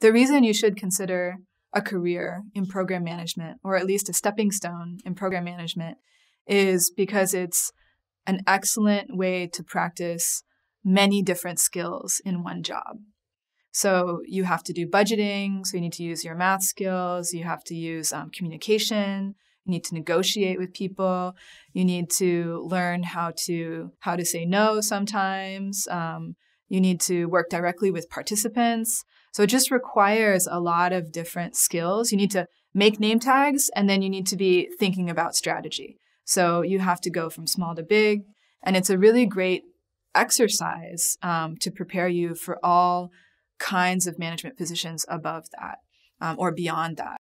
The reason you should consider a career in program management, or at least a stepping stone in program management, is because it's an excellent way to practice many different skills in one job. So you have to do budgeting, so you need to use your math skills, you have to use um, communication, you need to negotiate with people, you need to learn how to how to say no sometimes. Um, you need to work directly with participants. So it just requires a lot of different skills. You need to make name tags and then you need to be thinking about strategy. So you have to go from small to big. And it's a really great exercise um, to prepare you for all kinds of management positions above that um, or beyond that.